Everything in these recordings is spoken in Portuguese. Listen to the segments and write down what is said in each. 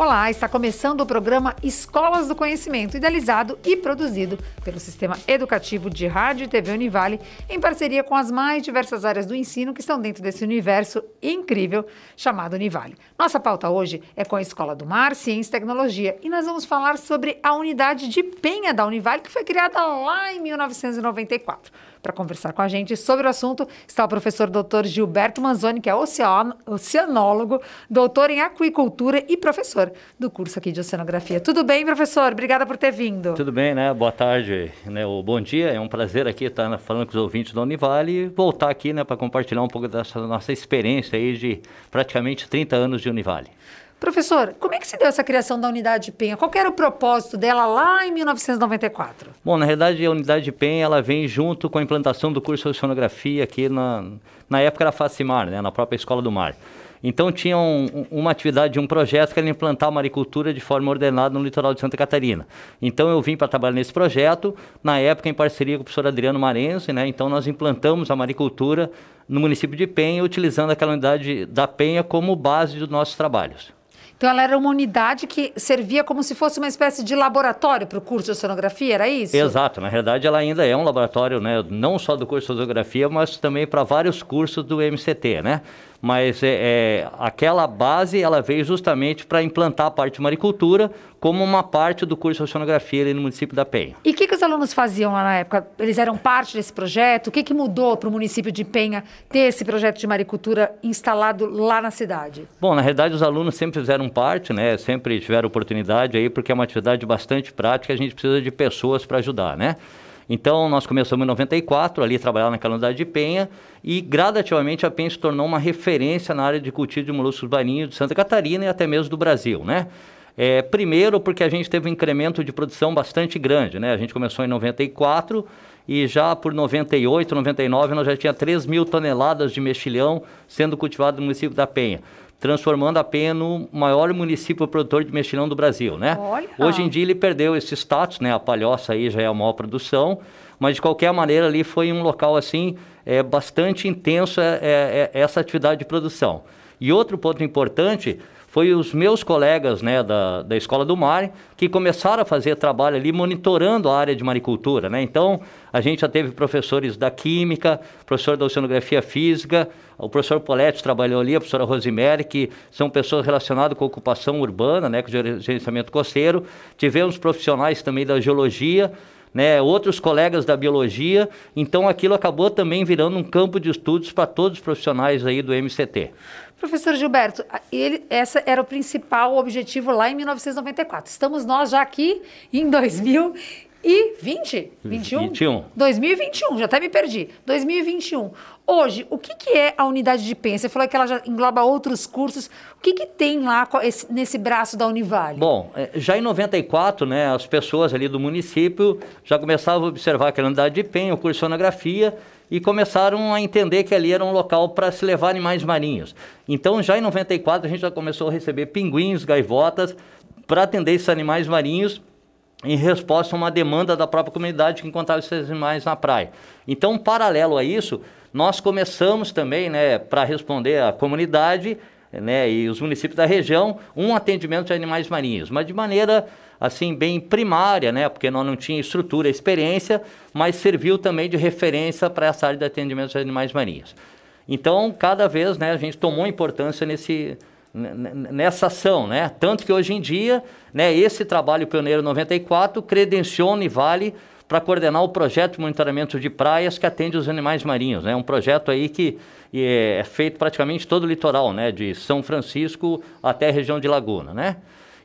Olá, está começando o programa Escolas do Conhecimento, idealizado e produzido pelo Sistema Educativo de Rádio e TV Univale, em parceria com as mais diversas áreas do ensino que estão dentro desse universo incrível chamado Univale. Nossa pauta hoje é com a Escola do Mar, Ciência e Tecnologia, e nós vamos falar sobre a unidade de Penha da Univale, que foi criada lá em 1994. Para conversar com a gente sobre o assunto está o professor Dr. Gilberto Manzoni, que é oceanólogo, doutor em aquicultura e professor do curso aqui de oceanografia. Tudo bem, professor? Obrigada por ter vindo. Tudo bem, né? Boa tarde, né? O bom dia. É um prazer aqui estar falando com os ouvintes da Univale e voltar aqui, né, para compartilhar um pouco dessa nossa experiência aí de praticamente 30 anos de Univale. Professor, como é que se deu essa criação da Unidade de Penha? Qual era o propósito dela lá em 1994? Bom, na realidade, a Unidade de Penha ela vem junto com a implantação do curso de oceanografia aqui na, na época era Facimar, né, na própria Escola do Mar. Então tinha um, uma atividade, um projeto que era implantar a maricultura de forma ordenada no litoral de Santa Catarina. Então eu vim para trabalhar nesse projeto, na época em parceria com o professor Adriano Marense, né? Então nós implantamos a maricultura no município de Penha, utilizando aquela unidade da Penha como base dos nossos trabalhos. Então ela era uma unidade que servia como se fosse uma espécie de laboratório para o curso de oceanografia, era isso? Exato, na realidade ela ainda é um laboratório, né, não só do curso de oceanografia, mas também para vários cursos do MCT, né? Mas é, é aquela base ela veio justamente para implantar a parte de maricultura como uma parte do curso de oceanografia ali no município da Penha. E o que, que os alunos faziam lá na época? Eles eram parte desse projeto? O que, que mudou para o município de Penha ter esse projeto de maricultura instalado lá na cidade? Bom, na realidade os alunos sempre fizeram parte, né? Sempre tiver oportunidade aí, porque é uma atividade bastante prática, a gente precisa de pessoas para ajudar, né? Então, nós começamos em 94, ali trabalhar naquela unidade de Penha, e gradativamente a Penha se tornou uma referência na área de cultivo de moluscos marinhos de Santa Catarina e até mesmo do Brasil, né? É, primeiro, porque a gente teve um incremento de produção bastante grande, né? A gente começou em 94 e já por 98, 99, nós já tinha 3 mil toneladas de mexilhão sendo cultivado no município da Penha transformando a Penha no maior município produtor de mexilhão do Brasil, né? Olha. Hoje em dia ele perdeu esse status, né? A Palhoça aí já é a maior produção, mas de qualquer maneira ali foi um local assim é, bastante intenso é, é, é essa atividade de produção. E outro ponto importante foi os meus colegas né, da, da Escola do Mar que começaram a fazer trabalho ali monitorando a área de maricultura. Né? Então, a gente já teve professores da Química, professor da Oceanografia Física, o professor Poletti trabalhou ali, a professora Rosimere, que são pessoas relacionadas com ocupação urbana, né, com gerenciamento costeiro. Tivemos profissionais também da Geologia, né, outros colegas da biologia. Então aquilo acabou também virando um campo de estudos para todos os profissionais aí do MCT. Professor Gilberto, ele, essa era o principal objetivo lá em 1994. Estamos nós já aqui em 2020, 21? 21. 2021, já até me perdi. 2021. Hoje, o que, que é a unidade de PEN? Você falou que ela já engloba outros cursos. O que, que tem lá nesse braço da Univale? Bom, é, já em 94, né, as pessoas ali do município já começavam a observar aquela unidade de PEN, o curso de sonografia, e começaram a entender que ali era um local para se levar animais marinhos. Então, já em 94, a gente já começou a receber pinguins, gaivotas, para atender esses animais marinhos em resposta a uma demanda da própria comunidade que encontrava esses animais na praia. Então, paralelo a isso, nós começamos também, né, para responder à comunidade, né, e os municípios da região, um atendimento de animais marinhos, mas de maneira assim bem primária, né, porque nós não tinha estrutura, experiência, mas serviu também de referência para essa área de atendimento de animais marinhos. Então, cada vez, né, a gente tomou importância nesse nessa ação, né? Tanto que hoje em dia, né, esse trabalho pioneiro 94 credenciona e vale para coordenar o projeto de monitoramento de praias que atende os animais marinhos. É né? um projeto aí que é, é feito praticamente todo o litoral, né? de São Francisco até a região de Laguna. Né?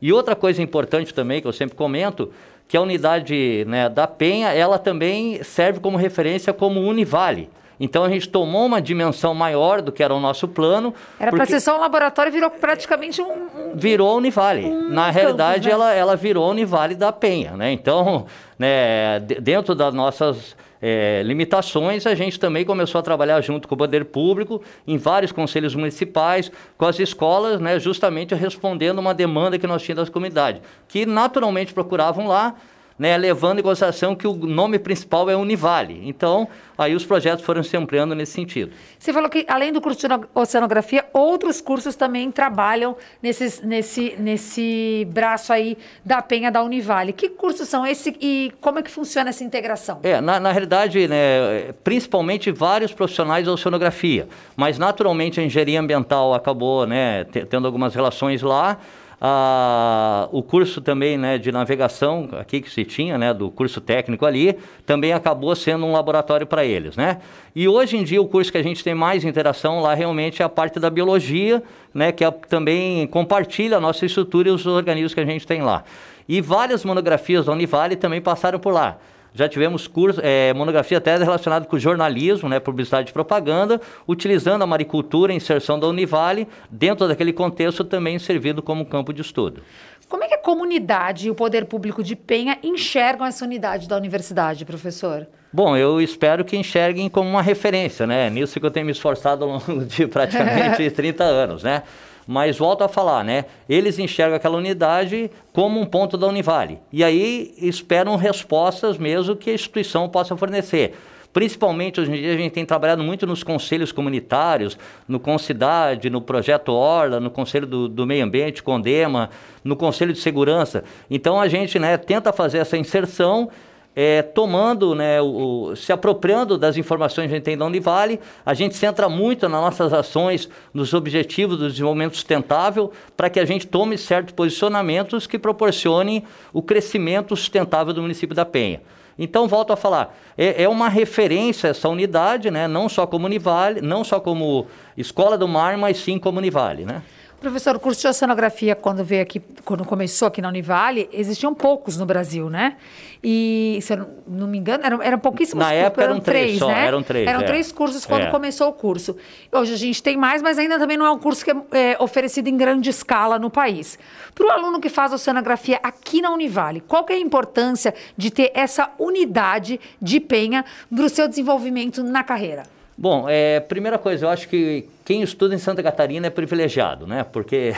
E outra coisa importante também, que eu sempre comento, que a unidade né, da Penha, ela também serve como referência como Univale. Então a gente tomou uma dimensão maior do que era o nosso plano. Era para ser só um laboratório virou praticamente um. virou o Univale. Um Na realidade, né? ela, ela virou a Univale da Penha. Né? Então, né, dentro das nossas. É, limitações, a gente também começou a trabalhar junto com o poder público, em vários conselhos municipais, com as escolas, né, justamente respondendo uma demanda que nós tínhamos das comunidades, que naturalmente procuravam lá, né, levando em consideração que o nome principal é Univale. Então, aí os projetos foram se ampliando nesse sentido. Você falou que, além do curso de oceanografia, outros cursos também trabalham nesse nesse, nesse braço aí da Penha da Univale. Que cursos são esses e como é que funciona essa integração? É, na, na realidade, né, principalmente vários profissionais da oceanografia, mas naturalmente a engenharia ambiental acabou né, tendo algumas relações lá, ah, o curso também né, de navegação aqui que se tinha, né, do curso técnico ali, também acabou sendo um laboratório para eles. Né? E hoje em dia o curso que a gente tem mais interação lá realmente é a parte da biologia, né, que é, também compartilha a nossa estrutura e os organismos que a gente tem lá. E várias monografias da Univale também passaram por lá já tivemos curso, é, monografia até relacionada com jornalismo, né, publicidade e propaganda, utilizando a maricultura, a inserção da Univale, dentro daquele contexto também servido como campo de estudo. Como é que a comunidade e o poder público de Penha enxergam essa unidade da universidade, professor? Bom, eu espero que enxerguem como uma referência, né? É nisso que eu tenho me esforçado ao longo de praticamente 30 anos, né? Mas volto a falar, né? Eles enxergam aquela unidade como um ponto da Univale. E aí esperam respostas mesmo que a instituição possa fornecer. Principalmente hoje em dia a gente tem trabalhado muito nos conselhos comunitários, no Concidade, no Projeto Orla, no Conselho do, do Meio Ambiente, Condema, no Conselho de Segurança. Então a gente né, tenta fazer essa inserção é, tomando, né, o, se apropriando das informações que a gente tem da Univale. A gente centra muito nas nossas ações, nos objetivos do desenvolvimento sustentável, para que a gente tome certos posicionamentos que proporcionem o crescimento sustentável do município da Penha. Então, volto a falar, é, é, uma referência essa unidade, né? não só como Univale, não só como Escola do Mar, mas sim como Univale. Né? Professor, o curso de oceanografia, quando veio aqui, quando começou aqui na Univale, existiam poucos no Brasil, né? E, se eu não me engano, eram, eram pouquíssimos na Época eram, eram três, três, só, né? Eram três. Eram é. três cursos quando é. começou o curso. Hoje a gente tem mais, mas ainda também não é um curso que é, é oferecido em grande escala no país. Para o aluno que faz oceanografia aqui na Univale, qual que é a importância de ter essa unidade de penha para o seu desenvolvimento na carreira? Bom, é, primeira coisa, eu acho que quem estuda em Santa Catarina é privilegiado, né? Porque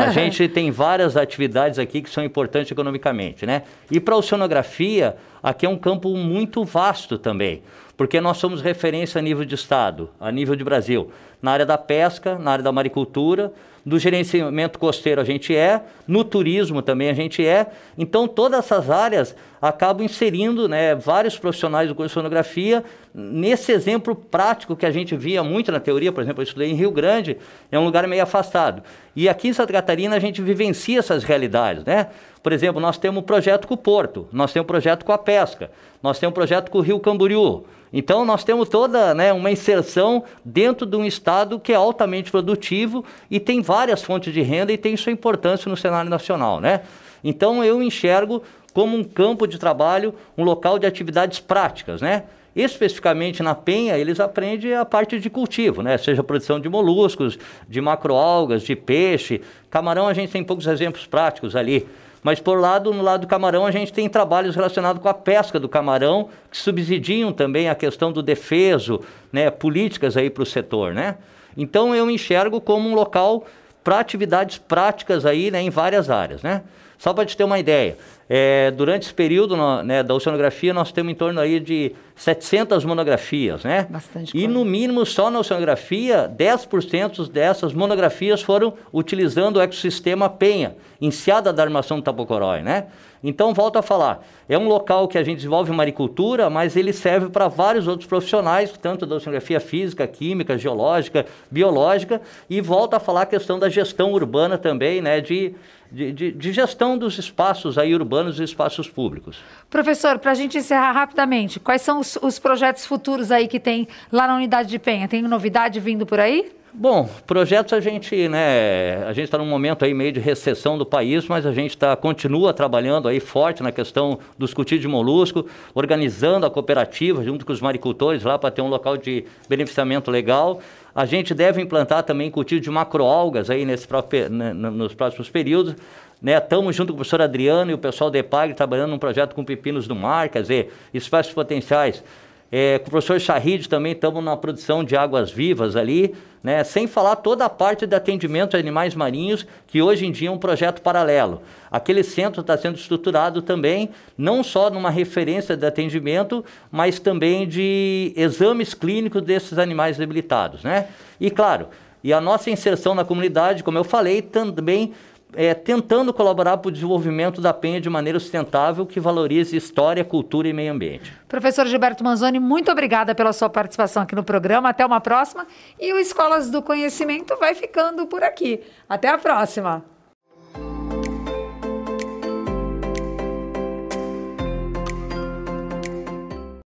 a gente tem várias atividades aqui que são importantes economicamente, né? E para oceanografia, aqui é um campo muito vasto também, porque nós somos referência a nível de estado, a nível de Brasil, na área da pesca, na área da maricultura, do gerenciamento costeiro a gente é, no turismo também a gente é. Então todas essas áreas acabam inserindo, né, vários profissionais do curso de oceanografia nesse exemplo prático que a gente via muito na teoria, por exemplo, eu estudei em Rio Grande é um lugar meio afastado. E aqui em Santa Catarina a gente vivencia essas realidades, né? Por exemplo, nós temos um projeto com o Porto, nós temos um projeto com a pesca, nós temos um projeto com o Rio Camboriú. Então nós temos toda né, uma inserção dentro de um estado que é altamente produtivo e tem várias fontes de renda e tem sua importância no cenário nacional, né? Então eu enxergo como um campo de trabalho, um local de atividades práticas, né? Especificamente na penha, eles aprendem a parte de cultivo, né? Seja produção de moluscos, de macroalgas, de peixe. Camarão a gente tem poucos exemplos práticos ali. Mas por lado, no lado do camarão, a gente tem trabalhos relacionados com a pesca do camarão, que subsidiam também a questão do defeso, né? Políticas aí para o setor, né? Então eu enxergo como um local para atividades práticas aí, né? Em várias áreas, né? Só para te ter uma ideia, é, durante esse período no, né, da oceanografia, nós temos em torno aí de 700 monografias, né? Bastante. E no mínimo, só na oceanografia, 10% dessas monografias foram utilizando o ecossistema Penha, iniciada da armação do Tapocorói, né? Então, volto a falar, é um local que a gente desenvolve maricultura, mas ele serve para vários outros profissionais, tanto da oceanografia física, química, geológica, biológica, e volto a falar a questão da gestão urbana também, né, de de, de, de gestão dos espaços aí urbanos e espaços públicos. Professor, para a gente encerrar rapidamente, quais são os, os projetos futuros aí que tem lá na unidade de Penha? Tem novidade vindo por aí? Bom, projetos a gente, né, a gente está num momento aí meio de recessão do país, mas a gente tá, continua trabalhando aí forte na questão dos cultivos de molusco, organizando a cooperativa junto com os maricultores lá para ter um local de beneficiamento legal. A gente deve implantar também cultivo de macroalgas aí nesse próprio, nos próximos períodos. Estamos né, junto com o professor Adriano e o pessoal da EPAG trabalhando num projeto com pepinos do mar, quer dizer, espaços potenciais é, com o professor Shahid também estamos na produção de águas vivas ali, né? sem falar toda a parte de atendimento a animais marinhos, que hoje em dia é um projeto paralelo. Aquele centro está sendo estruturado também, não só numa referência de atendimento, mas também de exames clínicos desses animais debilitados. Né? E claro, e a nossa inserção na comunidade, como eu falei, também é, tentando colaborar para o desenvolvimento da Penha de maneira sustentável que valorize história, cultura e meio ambiente. Professor Gilberto Manzoni, muito obrigada pela sua participação aqui no programa. Até uma próxima. E o Escolas do Conhecimento vai ficando por aqui. Até a próxima.